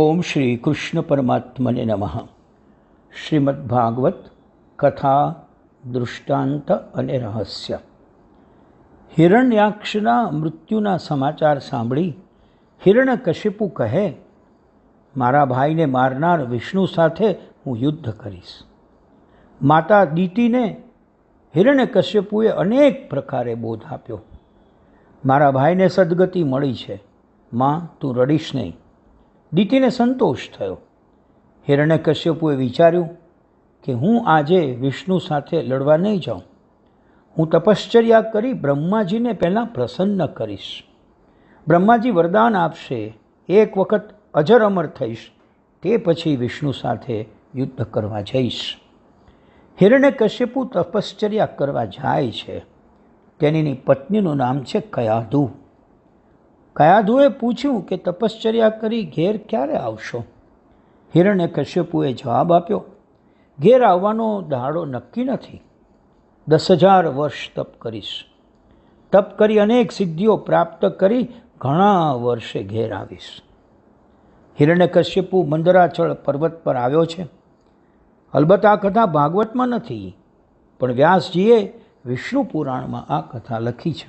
ઓમ શ્રી કૃષ્ણ પરમાત્મને નમઃ શ્રીમદ્ ભાગવત કથા દૃષ્ટાંત અને રહસ્ય હિરણ્યાક્ષના મૃત્યુના સમાચાર સાંભળી હિરણ્યકશિપુ કહે મારા ભાઈને મારનાર વિષ્ણુ સાથે હું યુદ્ધ કરીશ માતા દીતીને હિરણ્યકશ્યપુએ અનેક પ્રકારે બોધ આપ્યો મારા ભાઈને સદગતિ મળી છે માં તું રડીશ નહીં દીતીને સંતોષ થયો કશ્યપુએ વિચાર્યું કે હું આજે વિષ્ણુ સાથે લડવા નહીં જાઉં હું તપશ્ચર્યા કરી બ્રહ્માજીને પહેલાં પ્રસન્ન કરીશ બ્રહ્માજી વરદાન આપશે એક વખત અજર અમર થઈશ તે પછી વિષ્ણુ સાથે યુદ્ધ કરવા જઈશ કશ્યપુ તપશ્ચર્યા કરવા જાય છે તેની પત્નીનું નામ છે કયાધુ કયાધુએ પૂછ્યું કે તપશ્ચર્યા કરી ઘેર ક્યારે આવશો હિરણ્ય કશ્યપુએ જવાબ આપ્યો ઘેર આવવાનો દાડો નક્કી નથી દસ હજાર વર્ષ તપ કરીશ તપ કરી અનેક સિદ્ધિઓ પ્રાપ્ત કરી ઘણા વર્ષે ઘેર આવીશ હિરણ્યકશ્યપુ મંદરાચળ પર્વત પર આવ્યો છે અલબત્ત આ કથા ભાગવતમાં નથી પણ વ્યાસજીએ વિષ્ણુ પુરાણમાં આ કથા લખી છે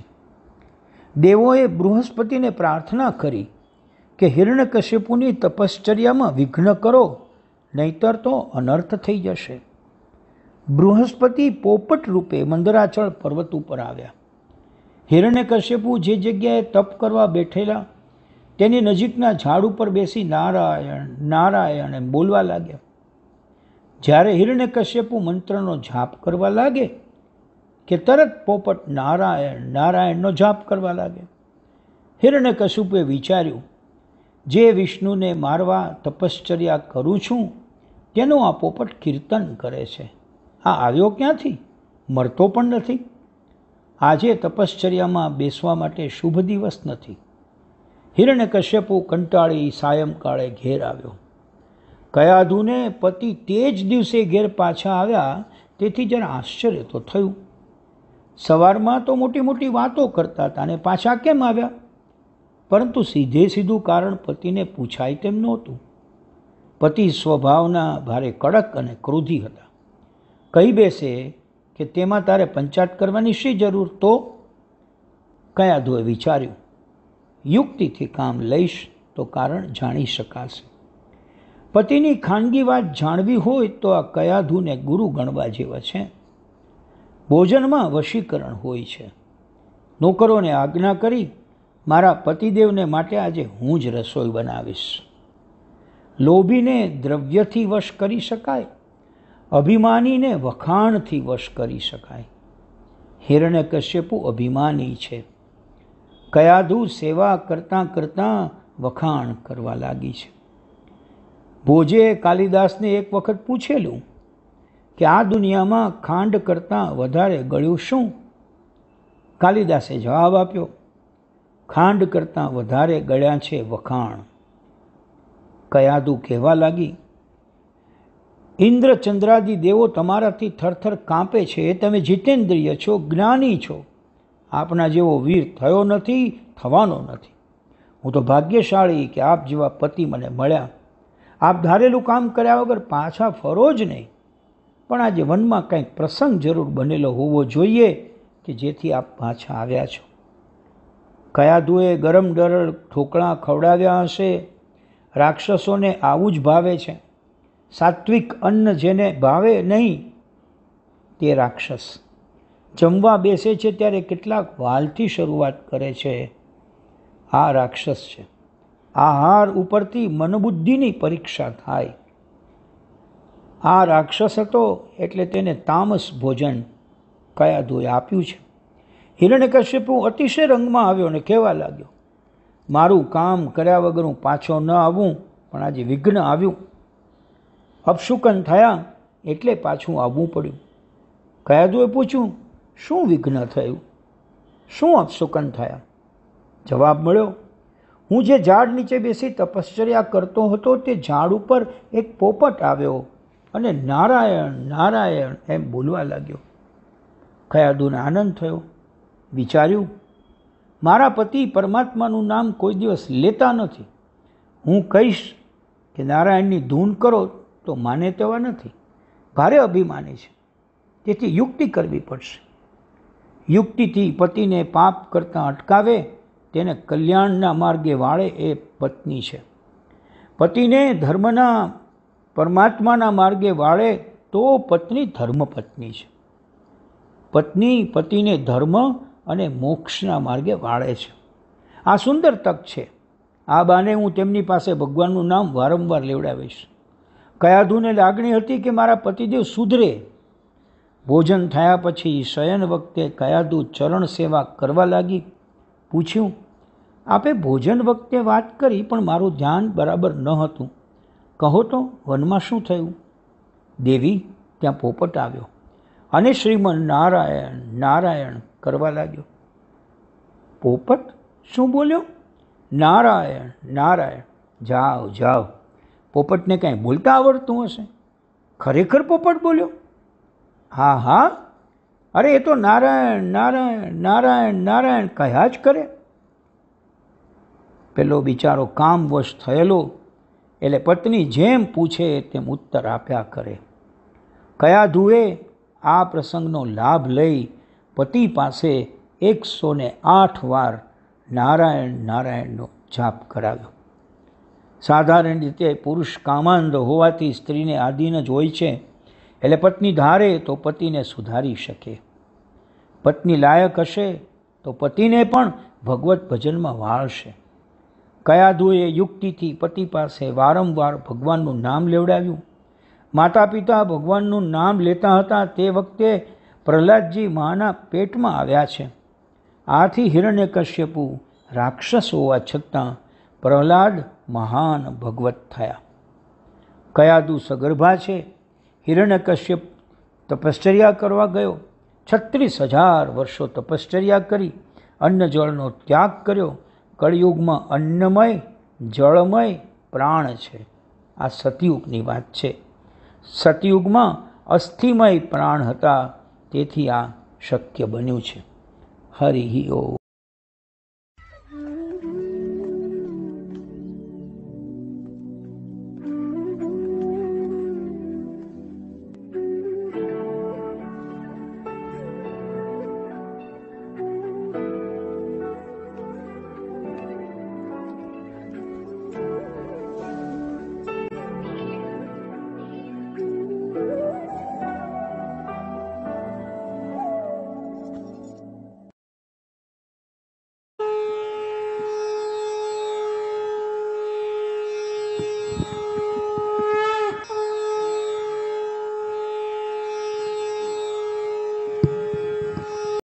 દેવોએ બૃહસ્પતિને પ્રાર્થના કરી કે હિરણ્યકશિપુની તપશ્ચર્યામાં વિઘ્ન કરો નહીતર તો અનર્થ થઈ જશે બૃહસ્પતિ પોપટ રૂપે મંદરાચળ પર્વત ઉપર આવ્યા હિરણ્યકશ્યપુ જે જગ્યાએ તપ કરવા બેઠેલા તેની નજીકના ઝાડ ઉપર બેસી નારાયણ નારાયણ એમ બોલવા લાગ્યા જ્યારે હિરણ્યકશ્યપુ મંત્રનો જાપ કરવા લાગે કે તરત પોપટ નારાયણ નારાયણનો જાપ કરવા લાગે હિરણ્ય કશુપે વિચાર્યું જે વિષ્ણુને મારવા તપશ્ચર્યા કરું છું તેનું આ પોપટ કીર્તન કરે છે આ આવ્યો ક્યાંથી મરતો પણ નથી આજે તપશ્ચર્યામાં બેસવા માટે શુભ દિવસ નથી હિરણ્ય કશ્યપુ કંટાળી સાયંકાળે ઘેર આવ્યો કયાધુને પતિ તે જ દિવસે ઘેર પાછા આવ્યા તેથી જરા આશ્ચર્ય તો થયું સવારમાં તો મોટી મોટી વાતો કરતા હતા અને પાછા કેમ આવ્યા પરંતુ સીધે સીધું કારણ પતિને પૂછાય તેમ નહોતું પતિ સ્વભાવના ભારે કડક અને ક્રોધી હતા કહી બેસે કે તેમાં તારે પંચાટ કરવાની શી જરૂર તો કયા ધોએ વિચાર્યું યુક્તિથી કામ લઈશ તો કારણ જાણી શકાશે પતિની ખાનગી વાત જાણવી હોય તો આ કયા કયાધુને ગુરુ ગણવા જેવા છે ભોજનમાં વશીકરણ હોય છે નોકરોને આજ્ઞા કરી મારા પતિદેવને માટે આજે હું જ રસોઈ બનાવીશ લોભીને દ્રવ્યથી વશ કરી શકાય અભિમાનીને વખાણથી વશ કરી શકાય હિરણ્ય કશ્યપુ અભિમાની છે કયાધુ સેવા કરતાં કરતાં વખાણ કરવા લાગી છે ભોજે કાલિદાસને એક વખત પૂછેલું કે આ દુનિયામાં ખાંડ કરતાં વધારે ગળ્યું શું કાલિદાસે જવાબ આપ્યો ખાંડ કરતાં વધારે ગળ્યા છે વખાણ કયાદુ કહેવા લાગી ઇન્દ્રચંદ્રાદિ દેવો તમારાથી થરથર કાંપે છે તમે જીતેન્દ્રિય છો જ્ઞાની છો આપના જેવો વીર થયો નથી થવાનો નથી હું તો ભાગ્યશાળી કે આપ જેવા પતિ મને મળ્યા આપ ધારેલું કામ કર્યા વગર પાછા ફરો જ નહીં પણ આજે વનમાં કંઈક પ્રસંગ જરૂર બનેલો હોવો જોઈએ કે જેથી આપ પાછા આવ્યા છો કયા ધુએ ગરમ ડરળ ઠોકળા ખવડાવ્યા હશે રાક્ષસોને આવું જ ભાવે છે સાત્વિક અન્ન જેને ભાવે નહીં તે રાક્ષસ જમવા બેસે છે ત્યારે કેટલાક વાલથી શરૂઆત કરે છે આ રાક્ષસ છે આહાર ઉપરથી મનબુદ્ધિની પરીક્ષા થાય આ રાક્ષસ હતો એટલે તેને તામસ ભોજન કયા કયાદુએ આપ્યું છે હિરણ્યકશ્યપુ અતિશય રંગમાં આવ્યો અને કહેવા લાગ્યો મારું કામ કર્યા વગર હું પાછો ન આવું પણ આજે વિઘ્ન આવ્યું અપશુકન થયા એટલે પાછું આવવું પડ્યું કયા કયાદુએ પૂછ્યું શું વિઘ્ન થયું શું અપશુકન થયા જવાબ મળ્યો હું જે ઝાડ નીચે બેસી તપશ્ચર્યા કરતો હતો તે ઝાડ ઉપર એક પોપટ આવ્યો અને નારાયણ નારાયણ એમ બોલવા લાગ્યો ખયાદુને આનંદ થયો વિચાર્યું મારા પતિ પરમાત્માનું નામ કોઈ દિવસ લેતા નથી હું કહીશ કે નારાયણની ધૂન કરો તો માને તેવા નથી ભારે અભિમાની છે તેથી યુક્તિ કરવી પડશે યુક્તિથી પતિને પાપ કરતાં અટકાવે તેને કલ્યાણના માર્ગે વાળે એ પત્ની છે પતિને ધર્મના પરમાત્માના માર્ગે વાળે તો પત્ની ધર્મપત્ની છે પત્ની પતિને ધર્મ અને મોક્ષના માર્ગે વાળે છે આ સુંદર તક છે આ બાને હું તેમની પાસે ભગવાનનું નામ વારંવાર લેવડાવીશ કયાધુને લાગણી હતી કે મારા પતિદેવ સુધરે ભોજન થયા પછી શયન વખતે કયાદુ ચરણ સેવા કરવા લાગી પૂછ્યું આપે ભોજન વખતે વાત કરી પણ મારું ધ્યાન બરાબર ન હતું કહો તો વનમાં શું થયું દેવી ત્યાં પોપટ આવ્યો અને શ્રીમન નારાયણ નારાયણ કરવા લાગ્યો પોપટ શું બોલ્યો નારાયણ નારાયણ જાઓ જાઓ પોપટને કાંઈ બોલતા આવડતું હશે ખરેખર પોપટ બોલ્યો હા હા અરે એ તો નારાયણ નારાયણ નારાયણ નારાયણ કહ્યા જ કરે પેલો બિચારો કામવશ થયેલો એટલે પત્ની જેમ પૂછે તેમ ઉત્તર આપ્યા કરે કયા ધુએ આ પ્રસંગનો લાભ લઈ પતિ પાસે એકસો ને આઠ વાર નારાયણ નારાયણનો જાપ કરાવ્યો સાધારણ રીતે પુરુષ કામાંધ હોવાથી સ્ત્રીને આધીન જ હોય છે એટલે પત્ની ધારે તો પતિને સુધારી શકે પત્ની લાયક હશે તો પતિને પણ ભગવત ભજનમાં વાળશે કયાધુએ યુક્તિથી પતિ પાસે વારંવાર ભગવાનનું નામ લેવડાવ્યું માતા પિતા ભગવાનનું નામ લેતા હતા તે વખતે પ્રહલાદજી માના પેટમાં આવ્યા છે આથી હિરણ્યકશ્યપુ રાક્ષસ હોવા છતાં પ્રહલાદ મહાન ભગવત થયા કયાદુ સગર્ભા છે હિરણ્યકશ્યપ તપશ્ચર્યા કરવા ગયો છત્રીસ હજાર વર્ષો તપશ્ચર્યા કરી અન્નજળનો ત્યાગ કર્યો કળિયુગમાં અન્નમય જળમય પ્રાણ છે આ સતયુગની વાત છે સતયુગમાં અસ્થિમય પ્રાણ હતા તેથી આ શક્ય બન્યું છે હરિ ઓ